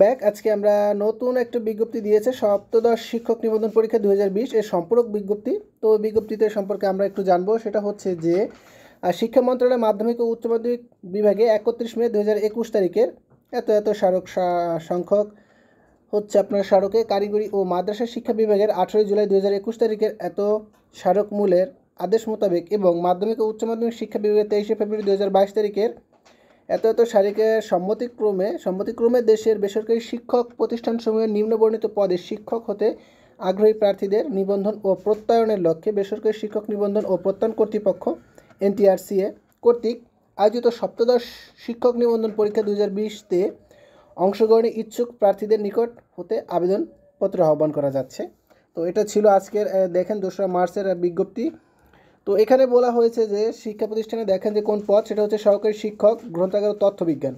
back আজকে আমরা নতুন একটা বিজ্ঞপ্তি দিয়েছে সপ্তদশ শিক্ষক নিবন্ধন পরীক্ষা দু এর সম্পূরক বিজ্ঞপ্তি তো বিজ্ঞপ্তিতে সম্পর্কে আমরা একটু জানবো সেটা হচ্ছে যে শিক্ষা মন্ত্রণালয় মাধ্যমিক ও উচ্চ মাধ্যমিক বিভাগে একত্রিশ মে দু তারিখের এত এত স্মারক সংখ্যক হচ্ছে আপনার স্মারকে কারিগরি ও মাদ্রাসা শিক্ষা বিভাগের আঠেরো জুলাই দু তারিখের এত স্মারক মূলের আদেশ মোতাবেক এবং মাধ্যমিক ও উচ্চ মাধ্যমিক শিক্ষা বিভাগের তেইশে ফেব্রুয়ারি দু তারিখের এত এত সারিকে সম্মতিক্রমে সম্মতিক্রমে দেশের বেসরকারি শিক্ষক প্রতিষ্ঠানসমূহের নিম্নবর্ণিত পদে শিক্ষক হতে আগ্রহী প্রার্থীদের নিবন্ধন ও প্রত্যয়নের লক্ষ্যে বেসরকারি শিক্ষক নিবন্ধন ও প্রত্যয়ন কর্তৃপক্ষ এনটিআরসিএ কর্তৃক আয়োজিত সপ্তদশ শিক্ষক নিবন্ধন পরীক্ষা দু হাজার বিশতে অংশগ্রহণে ইচ্ছুক প্রার্থীদের নিকট হতে আবেদনপত্র আহ্বান করা যাচ্ছে তো এটা ছিল আজকের দেখেন দোসরা মার্চের বিজ্ঞপ্তি তো এখানে বলা হয়েছে যে শিক্ষা প্রতিষ্ঠানে দেখেন যে কোন পথ সেটা হচ্ছে সহকারী শিক্ষক গ্রন্থাগার তথ্যবিজ্ঞান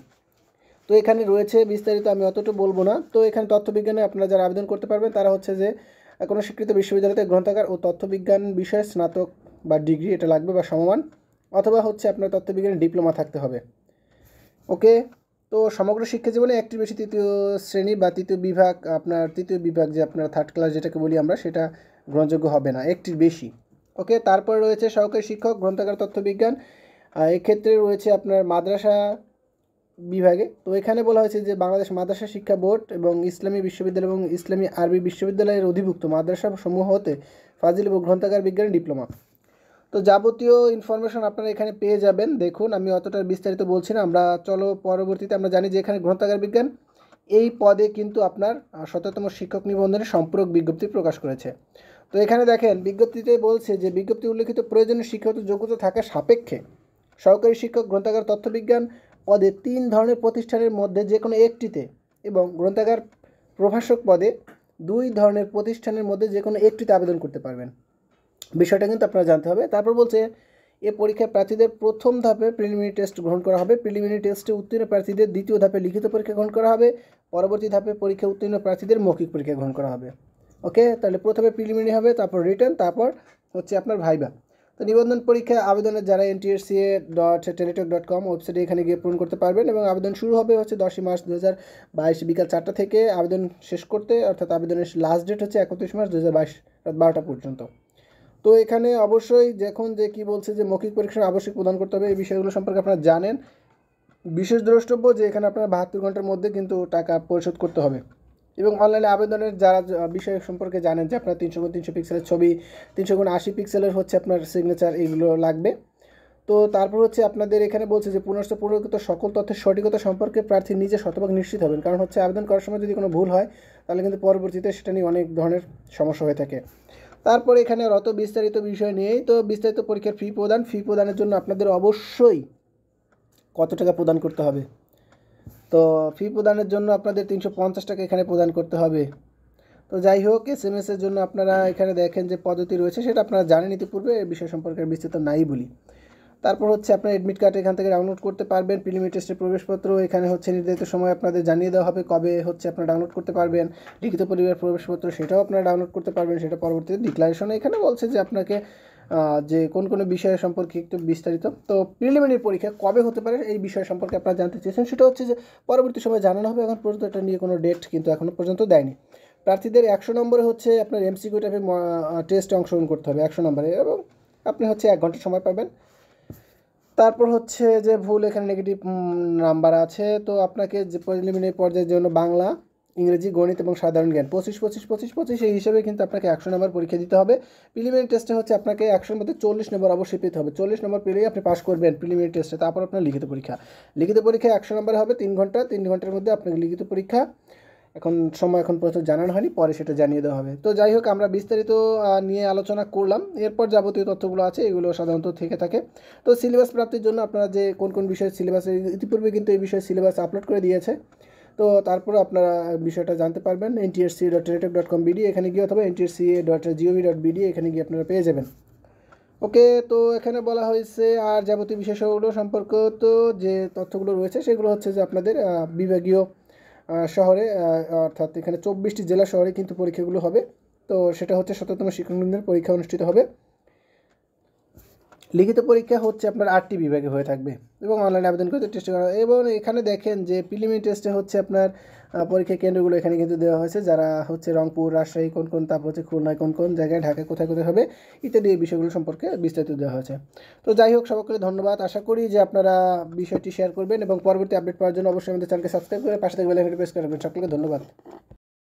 তো এখানে রয়েছে বিস্তারিত আমি অতটা বলবো না তো এখানে তথ্যবিজ্ঞানে আপনারা যারা আবেদন করতে পারবেন তারা হচ্ছে যে কোনো স্বীকৃত বিশ্ববিদ্যালয়তে গ্রন্থাগার ও তথ্যবিজ্ঞান বিষয়ে স্নাতক বা ডিগ্রি এটা লাগবে বা সমমান অথবা হচ্ছে আপনার তত্ত্ববিজ্ঞানে ডিপ্লোমা থাকতে হবে ওকে তো সমগ্র শিক্ষা জীবনে একটি বেশি তৃতীয় শ্রেণী বা তৃতীয় বিভাগ আপনার তৃতীয় বিভাগ যে আপনার থার্ড ক্লাস যেটাকে বলি আমরা সেটা গ্রহণযোগ্য হবে না একটির বেশি ওকে তারপরে রয়েছে সহকারী শিক্ষক গ্রন্থাগার তথ্যবিজ্ঞান এক্ষেত্রে রয়েছে আপনার মাদ্রাসা বিভাগে তো এখানে বলা হয়েছে যে বাংলাদেশ মাদ্রাসা শিক্ষা বোর্ড এবং ইসলামী বিশ্ববিদ্যালয় এবং ইসলামী আরবি বিশ্ববিদ্যালয়ের অধিভুক্ত মাদ্রাসা সমূহ হতে ফাজিল এবং গ্রন্থাগার বিজ্ঞানের ডিপ্লোমা তো যাবতীয় ইনফরমেশন আপনারা এখানে পেয়ে যাবেন দেখুন আমি অতটা বিস্তারিত বলছি না আমরা চলো পরবর্তীতে আমরা জানি যে এখানে গ্রন্থাগার বিজ্ঞান এই পদে কিন্তু আপনার শততম শিক্ষক নিবন্ধনে সম্পূরক বিজ্ঞপ্তি প্রকাশ করেছে তো এখানে দেখেন বিজ্ঞপ্তিতে বলছে যে বিজ্ঞপ্তি উল্লেখিত প্রয়োজনীয় শিক্ষাগত যোগ্যতা থাকা সাপেক্ষে সহকারী শিক্ষক গ্রন্থাগার তথ্যবিজ্ঞান পদে তিন ধরনের প্রতিষ্ঠানের মধ্যে যে কোনো একটিতে এবং গ্রন্থাগার প্রভাষক পদে দুই ধরনের প্রতিষ্ঠানের মধ্যে যে কোনো একটিতে আবেদন করতে পারবেন বিষয়টা কিন্তু আপনারা জানতে হবে তারপর বলছে এ পরীক্ষায় প্রার্থীদের প্রথম ধাপে প্রিলিমিনারি টেস্ট গ্রহণ করা হবে প্রিলিমিনারি টেস্টে উত্তীর্ণ প্রার্থীদের দ্বিতীয় ধাপে লিখিত পরীক্ষা গ্রহণ করা হবে পরবর্তী ধাপে পরীক্ষা উত্তীর্ণ প্রার্থীদের মৌখিক পরীক্ষা গ্রহণ করা হবে ওকে তাহলে প্রথমে প্রিলিমিনারি হবে তারপর রিটার্ন তারপর হচ্ছে আপনার ভাইবা তো নিবন্ধন পরীক্ষায় আবেদনের যারা NTSCA dot Teletalk dot com ওয়েবসাইটে এখানে গিয়ে পূরণ করতে পারবেন এবং আবেদন শুরু হবে হচ্ছে দশই মার্চ দু হাজার বাইশ বিকাল চারটা থেকে আবেদন শেষ করতে অর্থাৎ আবেদনের লাস্ট ডেট হচ্ছে একত্রিশ মার্চ দু হাজার বাইশ রাত বারোটা পর্যন্ত তো এখানে অবশ্যই যখন যে কি বলছে যে মৌখিক পরীক্ষার আবশ্যক প্রদান করতে হবে এই বিষয়গুলো সম্পর্কে আপনারা জানেন বিশেষ দ্রষ্টব্য যে এখানে আপনারা বাহাত্তর ঘন্টার মধ্যে কিন্তু টাকা পরিশোধ করতে হবে এবং অনলাইনে আবেদনের যারা বিষয় সম্পর্কে জানেন যে আপনার তিনশো গুণ তিনশো পিক্সেলের ছবি তিনশো গুণ আশি পিক্সেলের হচ্ছে আপনার সিগনেচার এইগুলো লাগবে তো তারপর হচ্ছে আপনাদের এখানে বলছে যে পুনশ্চ পুনর্গত সকল তথ্যের সঠিকতা সম্পর্কে প্রার্থী নিজে শতভাগ নিশ্চিত হবেন কারণ হচ্ছে আবেদন করার সময় যদি কোনো ভুল হয় তাহলে কিন্তু পরবর্তীতে সেটা নিয়ে অনেক ধরনের সমস্যা হয়ে থাকে তারপরে এখানে রত বিস্তারিত বিষয় নিয়েই তো বিস্তারিত পরীক্ষার ফি প্রদান ফি প্রদানের জন্য আপনাদের অবশ্যই কত টাকা প্রদান করতে হবে তো ফি প্রদানের জন্য আপনাদের তিনশো পঞ্চাশ টাকা এখানে প্রদান করতে হবে তো যাই হোক এস এম এসের জন্য আপনারা এখানে দেখেন যে পদ্ধতি রয়েছে সেটা আপনারা জানেন ইতিপূর্বে এই বিষয় সম্পর্কে বিস্তৃত নাই বলি তারপর হচ্ছে আপনার অ্যাডমিট কার্ড এখান থেকে ডাউনলোড করতে পারবেন প্রিলিমি টেস্টের প্রবেশপত্র এখানে হচ্ছে নির্ধারিত সময় আপনাদের জানিয়ে দেওয়া হবে কবে হচ্ছে আপনারা ডাউনলোড করতে পারবেন লিখিত পরিবার প্রবেশপত্র সেটাও আপনারা ডাউনলোড করতে পারবেন সেটা পরবর্তীতে ডিক্লারেশন এখানে বলছে যে আপনাকে যে কোন কোন বিষয় সম্পর্কে একটু বিস্তারিত তো প্রিলিমিনারি পরীক্ষা কবে হতে পারে এই বিষয় সম্পর্কে আপনারা জানতে চেয়েছেন সেটা হচ্ছে যে পরবর্তী সময় জানানো হবে এখন পর্যন্ত এটা নিয়ে কোনো ডেট কিন্তু এখনও পর্যন্ত দেয়নি প্রার্থীদের একশো নম্বরে হচ্ছে আপনার এমসিকিউ টাইপের টেস্টে অংশগ্রহণ করতে হবে একশো নম্বরে এবং আপনি হচ্ছে এক ঘন্টা সময় পাবেন তারপর হচ্ছে যে ভুল এখানে নেগেটিভ নাম্বার আছে তো আপনাকে যে প্রিলিমিনারি পর্যায়ের জন্য বাংলা ইংরেজি গণিত এবং সাধারণ জ্ঞান পঁচিশ পঁচিশ পঁচিশ পঁচিশ এই হিসেবে কিন্তু আপনাকে একশো নম্বর পরীক্ষা দিতে হবে প্রিলিমিনারি টেস্টে হচ্ছে আপনাকে একশোর মধ্যে চল্লিশ নম্বর অবশ্যই পেতে হবে চল্লিশ নম্বর পেলেই আপনি পাস করবেন প্রিলিমিনারি টেস্টে তারপর আপনার লিখিত পরীক্ষা লিখিত পরীক্ষা একশো নম্বর হবে তিন ঘন্টা তিন ঘন্টার মধ্যে আপনাকে লিখিত পরীক্ষা এখন সময় এখন পর্যন্ত জানানো হয়নি পরে সেটা জানিয়ে দেওয়া হবে তো যাই হোক আমরা বিস্তারিত নিয়ে আলোচনা করলাম এরপর যাবতীয় তথ্যগুলো আছে এগুলো সাধারণত থেকে থাকে তো সিলেবাস প্রাপ্তির জন্য আপনারা যে কোন কোন বিষয়ে সিলেবাসের ইতিপূর্বে কিন্তু এই বিষয়ে সিলেবাস আপলোড করে দিয়েছে তো তারপরে আপনারা বিষয়টা জানতে পারবেন NTSC dot relative dot com BD এখানে গিয়ে অথবা NTSC dot GOV dot BD এখানে গিয়ে আপনারা পেয়ে যাবেন ওকে তো এখানে বলা হয়েছে আর যাবতীয় বিষয়গুলো সম্পর্কিত যে তথ্যগুলো রয়েছে সেগুলো হচ্ছে যে আপনাদের বিভাগীয় শহরে অর্থাৎ এখানে চব্বিশটি জেলা শহরে কিন্তু পরীক্ষাগুলো হবে তো সেটা হচ্ছে সতেরোতম শিক্ষক পরীক্ষা অনুষ্ঠিত হবে লিখিত পরীক্ষা হচ্ছে আপনার আটটি বিভাগে হয়ে থাকবে এবং অনলাইনে আবেদন করতে টেস্ট করা এবং এখানে দেখেন যে প্রিলিমিনারি টেস্টে হচ্ছে আপনার পরীক্ষা কেন্দ্রগুলো এখানে কিন্তু দেওয়া হয়েছে যারা হচ্ছে রংপুর রাজশাহী কোন কোন তারপর হচ্ছে খুলনায় কোন কোন জায়গায় ঢাকায় কোথায় কোথায় হবে ইত্যাদি এই বিষয়গুলো সম্পর্কে বিস্তারিত দেওয়া হয়েছে তো যাই হোক সকলকে ধন্যবাদ আশা করি যে আপনারা বিষয়টি শেয়ার করবেন এবং পরবর্তী আপডেট পাওয়ার জন্য অবশ্যই আমাদের চ্যানেলকে সাবস্ক্রাইব করে পাশে থেকে বেলাইকনটি প্রেস করবেন সকলকে ধন্যবাদ